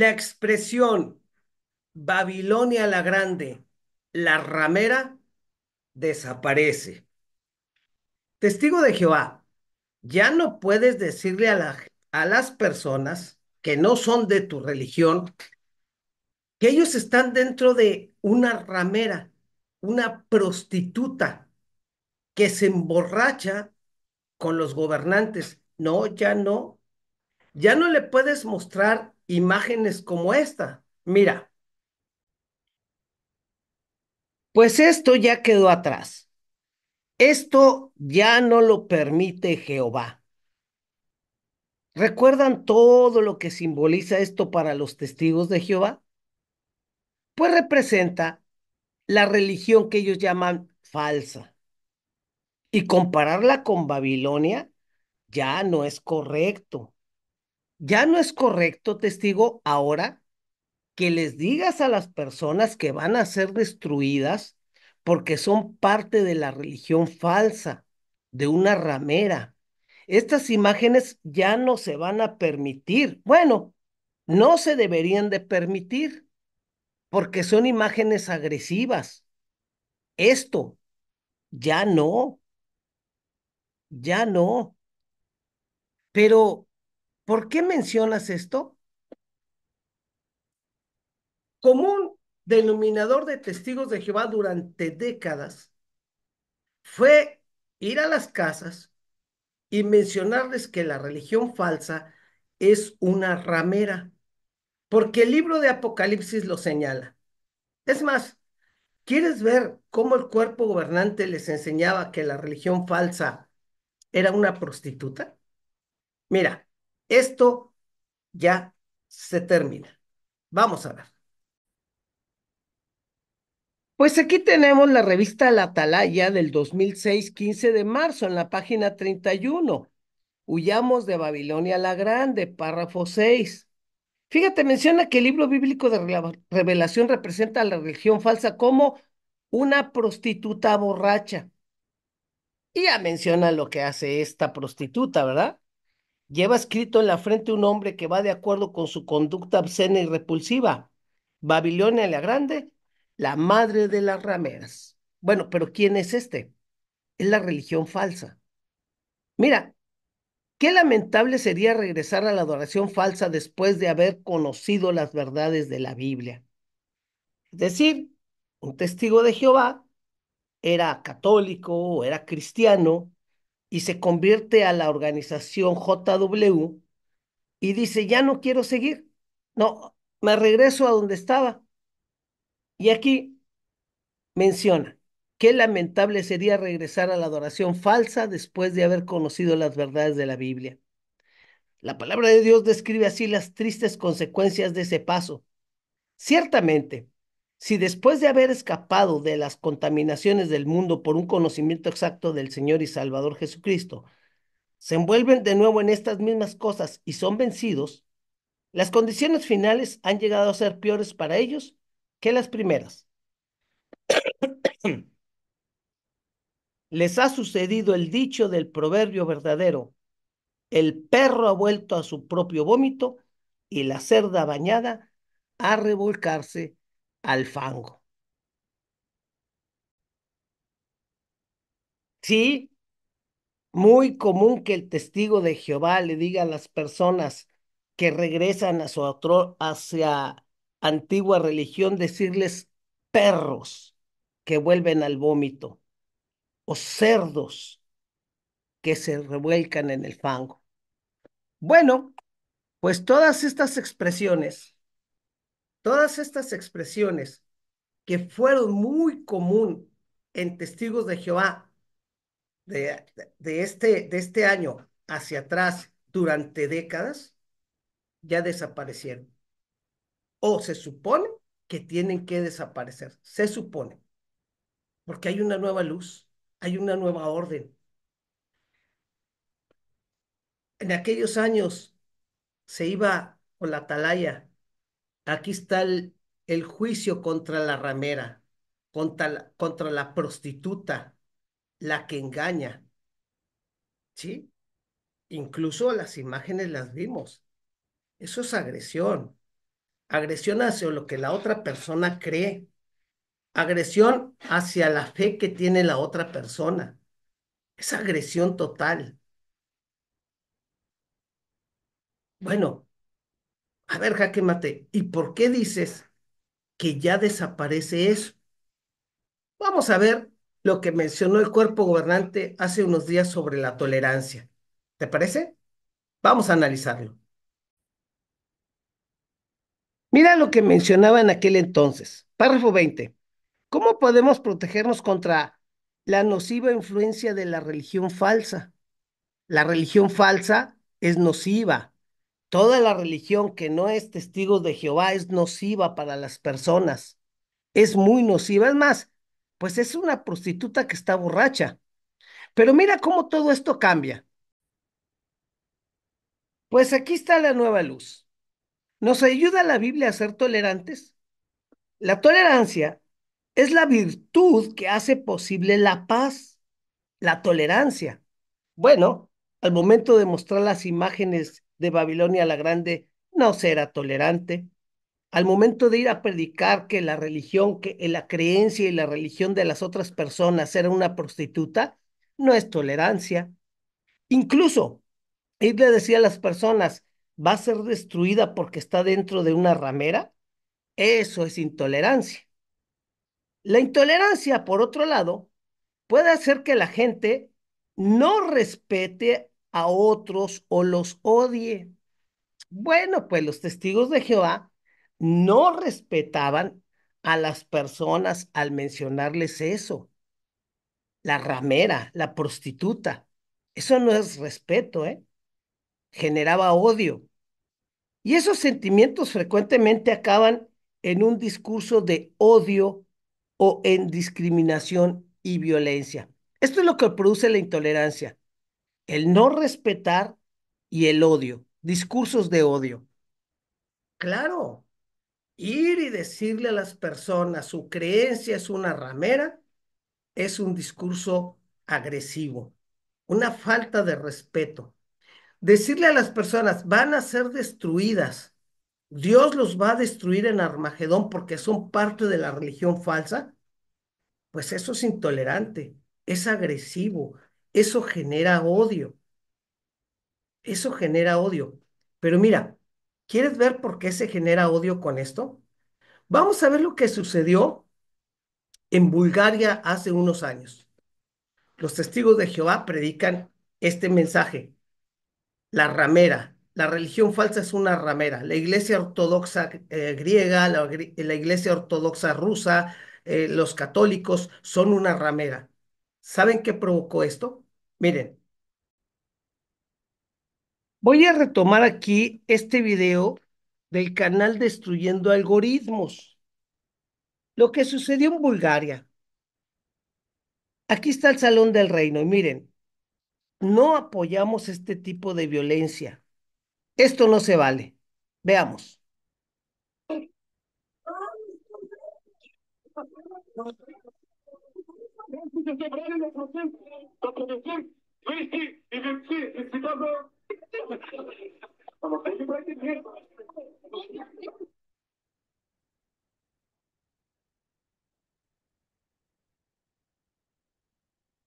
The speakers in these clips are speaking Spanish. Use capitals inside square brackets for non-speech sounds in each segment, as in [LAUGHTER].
La expresión Babilonia la Grande, la ramera, desaparece. Testigo de Jehová, ya no puedes decirle a, a las personas que no son de tu religión que ellos están dentro de una ramera, una prostituta que se emborracha con los gobernantes. No, ya no. Ya no le puedes mostrar imágenes como esta. Mira, pues esto ya quedó atrás. Esto ya no lo permite Jehová. ¿Recuerdan todo lo que simboliza esto para los testigos de Jehová? Pues representa la religión que ellos llaman falsa. Y compararla con Babilonia ya no es correcto. Ya no es correcto, testigo, ahora que les digas a las personas que van a ser destruidas porque son parte de la religión falsa, de una ramera. Estas imágenes ya no se van a permitir. Bueno, no se deberían de permitir porque son imágenes agresivas. Esto ya no, ya no. Pero ¿Por qué mencionas esto? Como un denominador de testigos de Jehová durante décadas fue ir a las casas y mencionarles que la religión falsa es una ramera, porque el libro de Apocalipsis lo señala. Es más, ¿quieres ver cómo el cuerpo gobernante les enseñaba que la religión falsa era una prostituta? Mira, esto ya se termina. Vamos a ver. Pues aquí tenemos la revista La Atalaya del 2006, 15 de marzo, en la página 31. Huyamos de Babilonia la Grande, párrafo 6. Fíjate, menciona que el libro bíblico de revelación representa a la religión falsa como una prostituta borracha. Y ya menciona lo que hace esta prostituta, ¿verdad? Lleva escrito en la frente un hombre que va de acuerdo con su conducta obscena y repulsiva. Babilonia la Grande, la madre de las rameras. Bueno, pero ¿quién es este? Es la religión falsa. Mira, qué lamentable sería regresar a la adoración falsa después de haber conocido las verdades de la Biblia. Es decir, un testigo de Jehová era católico o era cristiano, y se convierte a la organización JW y dice, ya no quiero seguir, no, me regreso a donde estaba. Y aquí menciona, qué lamentable sería regresar a la adoración falsa después de haber conocido las verdades de la Biblia. La palabra de Dios describe así las tristes consecuencias de ese paso. Ciertamente, si después de haber escapado de las contaminaciones del mundo por un conocimiento exacto del Señor y Salvador Jesucristo, se envuelven de nuevo en estas mismas cosas y son vencidos, las condiciones finales han llegado a ser peores para ellos que las primeras. [COUGHS] Les ha sucedido el dicho del proverbio verdadero, el perro ha vuelto a su propio vómito y la cerda bañada a revolcarse al fango. Sí, muy común que el testigo de Jehová le diga a las personas que regresan a su otro, hacia antigua religión, decirles perros que vuelven al vómito o cerdos que se revuelcan en el fango. Bueno, pues todas estas expresiones Todas estas expresiones que fueron muy común en testigos de Jehová de, este, de este año hacia atrás durante décadas, ya desaparecieron. O se supone que tienen que desaparecer, se supone, porque hay una nueva luz, hay una nueva orden. En aquellos años se iba con la atalaya Aquí está el, juicio contra la ramera, contra contra la prostituta, la que engaña. ¿Sí? Incluso las imágenes las vimos. Eso es agresión. Agresión hacia lo que la otra persona cree. Agresión hacia la fe que tiene la otra persona. Es agresión total. Bueno, a ver, jaque mate, ¿y por qué dices que ya desaparece eso? Vamos a ver lo que mencionó el cuerpo gobernante hace unos días sobre la tolerancia. ¿Te parece? Vamos a analizarlo. Mira lo que mencionaba en aquel entonces. Párrafo 20. ¿Cómo podemos protegernos contra la nociva influencia de la religión falsa? La religión falsa es nociva, Toda la religión que no es testigo de Jehová es nociva para las personas. Es muy nociva. Es más, pues es una prostituta que está borracha. Pero mira cómo todo esto cambia. Pues aquí está la nueva luz. ¿Nos ayuda la Biblia a ser tolerantes? La tolerancia es la virtud que hace posible la paz, la tolerancia. Bueno, al momento de mostrar las imágenes de Babilonia la Grande no será tolerante. Al momento de ir a predicar que la religión, que eh, la creencia y la religión de las otras personas era una prostituta, no es tolerancia. Incluso, irle le decía a las personas, va a ser destruida porque está dentro de una ramera, eso es intolerancia. La intolerancia, por otro lado, puede hacer que la gente no respete a otros o los odie. Bueno, pues los testigos de Jehová no respetaban a las personas al mencionarles eso. La ramera, la prostituta, eso no es respeto, ¿eh? Generaba odio. Y esos sentimientos frecuentemente acaban en un discurso de odio o en discriminación y violencia. Esto es lo que produce la intolerancia el no respetar y el odio, discursos de odio. Claro, ir y decirle a las personas su creencia es una ramera es un discurso agresivo, una falta de respeto. Decirle a las personas van a ser destruidas, Dios los va a destruir en Armagedón porque son parte de la religión falsa, pues eso es intolerante, es agresivo, eso genera odio. Eso genera odio. Pero mira, ¿quieres ver por qué se genera odio con esto? Vamos a ver lo que sucedió en Bulgaria hace unos años. Los testigos de Jehová predican este mensaje. La ramera, la religión falsa es una ramera. La iglesia ortodoxa eh, griega, la, iglesia ortodoxa rusa, eh, los católicos son una ramera. ¿Saben qué provocó esto? Miren, voy a retomar aquí este video del canal Destruyendo Algoritmos. Lo que sucedió en Bulgaria. Aquí está el Salón del Reino. Y miren, no apoyamos este tipo de violencia. Esto no se vale. Veamos.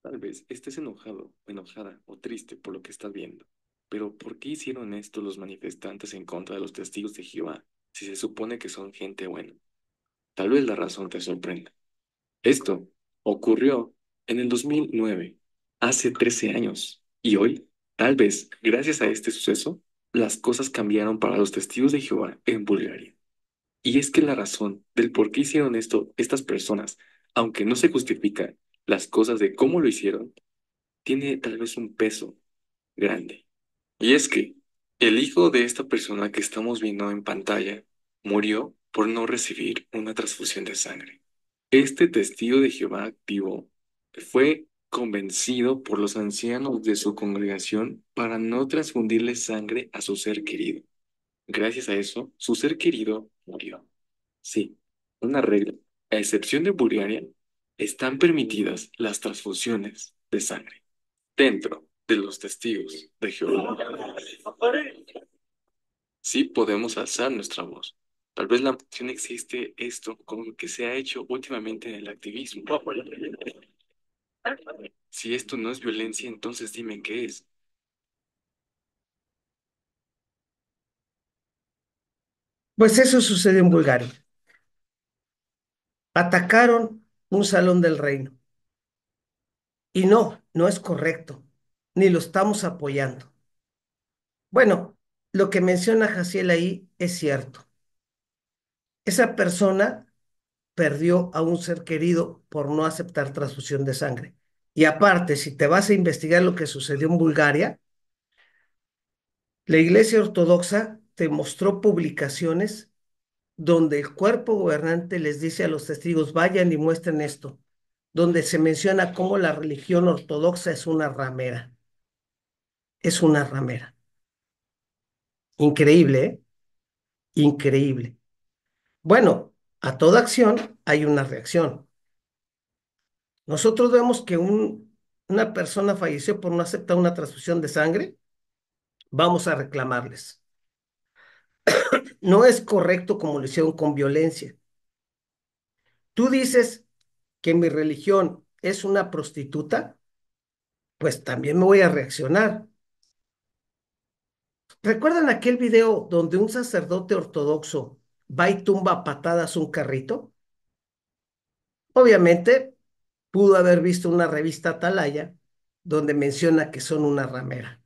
Tal vez estés enojado, enojada o triste por lo que estás viendo. Pero ¿por qué hicieron esto los manifestantes en contra de los testigos de Jehová si se supone que son gente buena? Tal vez la razón te sorprenda. Esto ocurrió en el 2009, hace 13 años. Y hoy, tal vez, gracias a este suceso, las cosas cambiaron para los testigos de Jehová en Bulgaria. Y es que la razón del por qué hicieron esto estas personas, aunque no se justifican las cosas de cómo lo hicieron, tiene tal vez un peso grande. Y es que el hijo de esta persona que estamos viendo en pantalla murió por no recibir una transfusión de sangre. Este testigo de Jehová activo fue convencido por los ancianos de su congregación para no transfundirle sangre a su ser querido. Gracias a eso, su ser querido murió. Sí, una regla. A excepción de Buriaria, están permitidas las transfusiones de sangre dentro de los testigos de Jehová. Sí podemos alzar nuestra voz. Tal vez la opción existe esto con lo que se ha hecho últimamente en el activismo. Si esto no es violencia, entonces dime qué es. Pues eso sucede en Bulgaria. Atacaron un salón del reino. Y no, no es correcto, ni lo estamos apoyando. Bueno, lo que menciona Jaciel ahí es cierto. Esa persona perdió a un ser querido por no aceptar transfusión de sangre. Y aparte, si te vas a investigar lo que sucedió en Bulgaria, la Iglesia Ortodoxa te mostró publicaciones donde el cuerpo gobernante les dice a los testigos, vayan y muestren esto, donde se menciona cómo la religión ortodoxa es una ramera. Es una ramera. Increíble, ¿eh? Increíble. Bueno, a toda acción hay una reacción. Nosotros vemos que una persona falleció por no aceptar una transfusión de sangre, vamos a reclamarles. no es correcto como lo hicieron con violencia. Tú dices que mi religión es una prostituta, pues también me voy a reaccionar. ¿Recuerdan aquel video donde un sacerdote ortodoxo va y tumba patadas un carrito? Obviamente, pudo haber visto una revista Atalaya donde menciona que son una ramera.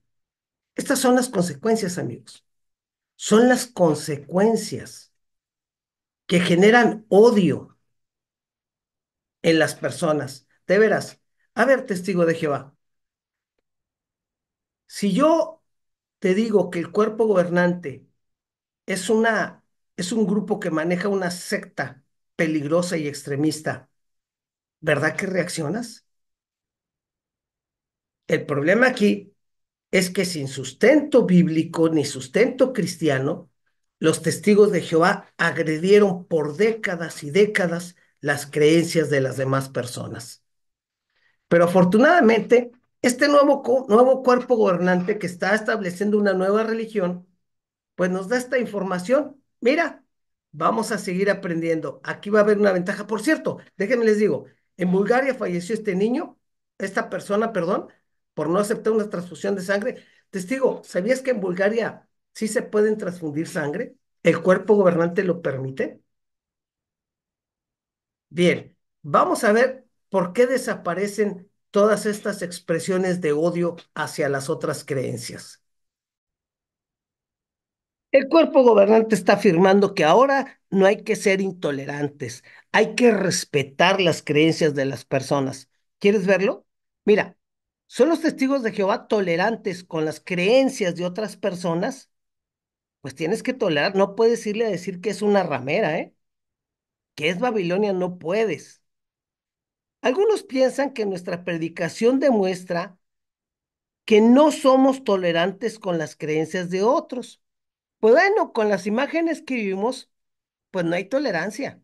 Estas son las consecuencias, amigos. Son las consecuencias que generan odio en las personas. De veras, a ver, testigo de Jehová. Si yo te digo que el cuerpo gobernante es una es un grupo que maneja una secta peligrosa y extremista, ¿verdad que reaccionas? El problema aquí es que sin sustento bíblico ni sustento cristiano, los testigos de Jehová agredieron por décadas y décadas las creencias de las demás personas. Pero afortunadamente, este nuevo, nuevo cuerpo gobernante que está estableciendo una nueva religión, pues nos da esta información mira, vamos a seguir aprendiendo. Aquí va a haber una ventaja. Por cierto, déjenme les digo, en Bulgaria falleció este niño, esta persona, perdón, por no aceptar una transfusión de sangre. Testigo, ¿sabías que en Bulgaria sí se pueden transfundir sangre? ¿El cuerpo gobernante lo permite? Bien, vamos a ver por qué desaparecen todas estas expresiones de odio hacia las otras creencias. El cuerpo gobernante está afirmando que ahora no hay que ser intolerantes, hay que respetar las creencias de las personas. ¿Quieres verlo? Mira, ¿son los testigos de Jehová tolerantes con las creencias de otras personas? Pues tienes que tolerar, no puedes irle a decir que es una ramera, ¿eh? Que es Babilonia, no puedes. Algunos piensan que nuestra predicación demuestra que no somos tolerantes con las creencias de otros. Pues bueno, con las imágenes que vivimos, pues no hay tolerancia.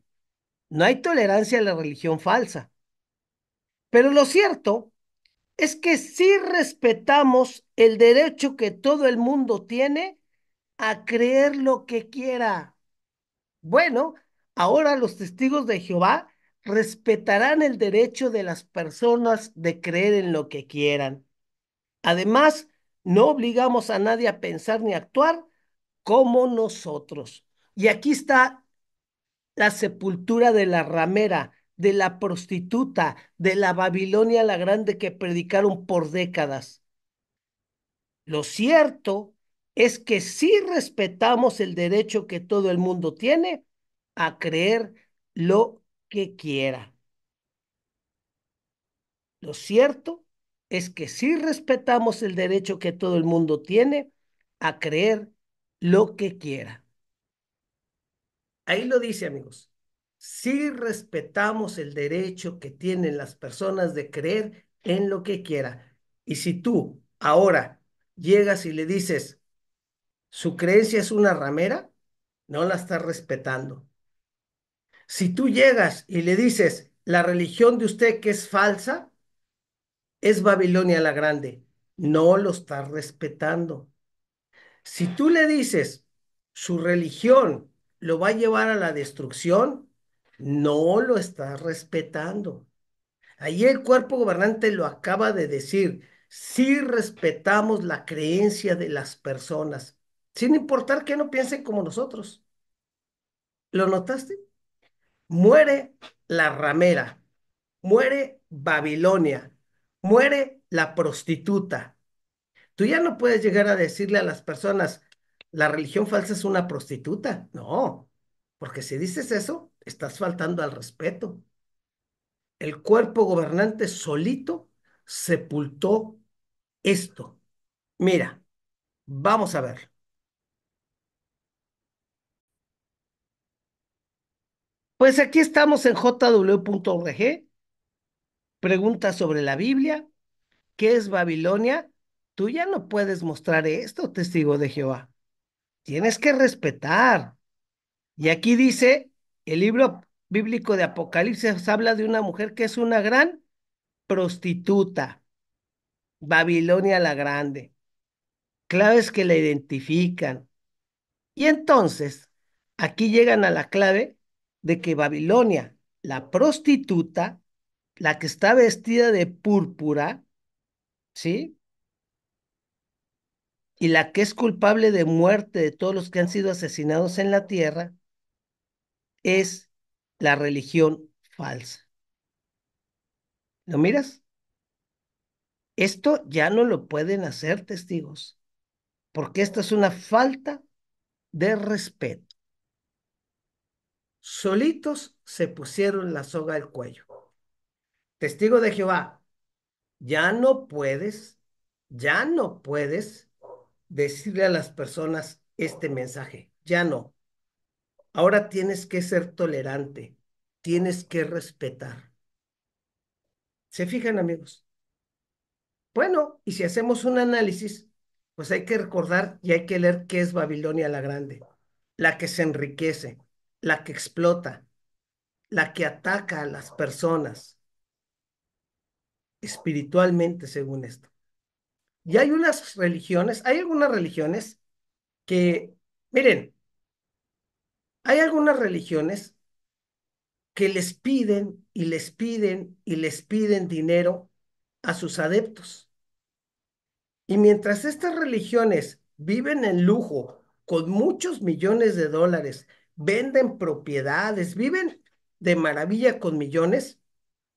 No hay tolerancia a la religión falsa. Pero lo cierto es que sí respetamos el derecho que todo el mundo tiene a creer lo que quiera. Bueno, ahora los testigos de Jehová respetarán el derecho de las personas de creer en lo que quieran. Además, no obligamos a nadie a pensar ni actuar como nosotros. Y aquí está la sepultura de la ramera, de la prostituta, de la Babilonia la Grande que predicaron por décadas. Lo cierto es que si respetamos el derecho que todo el mundo tiene a creer lo que quiera. Lo cierto es que si respetamos el derecho que todo el mundo tiene a creer lo que quiera. Ahí lo dice, amigos. Si respetamos el derecho que tienen las personas de creer en lo que quiera, y si tú ahora llegas y le dices, su creencia es una ramera, no la estás respetando. Si tú llegas y le dices, la religión de usted que es falsa, es Babilonia la Grande, no lo estás respetando. Si tú le dices, su religión lo va a llevar a la destrucción, no lo estás respetando. Allí el cuerpo gobernante lo acaba de decir, Si respetamos la creencia de las personas, sin importar que no piensen como nosotros. ¿Lo notaste? Muere la ramera, muere Babilonia, muere la prostituta, Tú ya no puedes llegar a decirle a las personas, la religión falsa es una prostituta. No, porque si dices eso, estás faltando al respeto. El cuerpo gobernante solito sepultó esto. Mira, vamos a ver. Pues aquí estamos en jw.org. Pregunta sobre la Biblia. ¿Qué es Babilonia? tú ya no puedes mostrar esto, testigo de Jehová. Tienes que respetar. Y aquí dice, el libro bíblico de Apocalipsis habla de una mujer que es una gran prostituta, Babilonia la Grande. Claves que la identifican. Y entonces, aquí llegan a la clave de que Babilonia, la prostituta, la que está vestida de púrpura, ¿sí? y la que es culpable de muerte de todos los que han sido asesinados en la tierra es la religión falsa. ¿Lo miras? Esto ya no lo pueden hacer testigos, porque esta es una falta de respeto. Solitos se pusieron la soga al cuello. Testigo de Jehová, ya no puedes, ya no puedes decirle a las personas este mensaje. Ya no. Ahora tienes que ser tolerante, tienes que respetar. ¿Se fijan amigos? Bueno, y si hacemos un análisis, pues hay que recordar y hay que leer qué es Babilonia la Grande, la que se enriquece, la que explota, la que ataca a las personas espiritualmente según esto. Y hay unas religiones, hay algunas religiones que, miren, hay algunas religiones que les piden y les piden y les piden dinero a sus adeptos. Y mientras estas religiones viven en lujo, con muchos millones de dólares, venden propiedades, viven de maravilla con millones,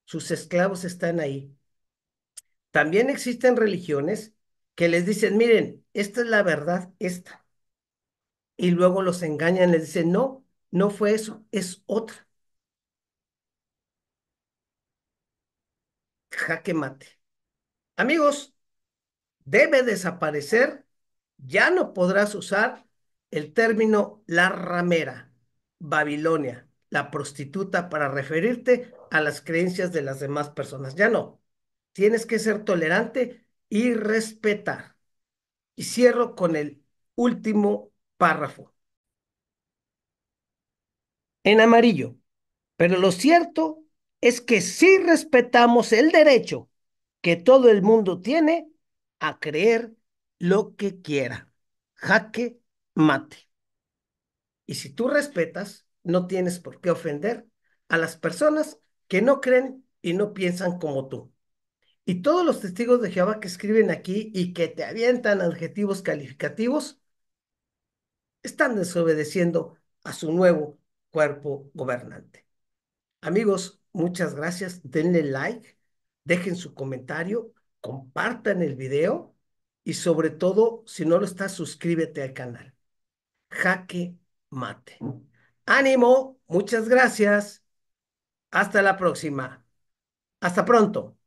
sus esclavos están ahí también existen religiones que les dicen, miren, esta es la verdad, esta. Y luego los engañan, les dicen, no, no fue eso, es otra. Jaque mate. Amigos, debe desaparecer, ya no podrás usar el término la ramera, Babilonia, la prostituta, para referirte a las creencias de las demás personas. Ya no tienes que ser tolerante y respetar. Y cierro con el último párrafo. En amarillo. Pero lo cierto es que si respetamos el derecho que todo el mundo tiene a creer lo que quiera. Jaque mate. Y si tú respetas, no tienes por qué ofender a las personas que no creen y no piensan como tú. Y todos los testigos de Jehová que escriben aquí y que te avientan adjetivos calificativos, están desobedeciendo a su nuevo cuerpo gobernante. Amigos, muchas gracias. Denle like, dejen su comentario, compartan el video y sobre todo, si no lo estás, suscríbete al canal. Jaque mate. Ánimo, muchas gracias. Hasta la próxima. Hasta pronto.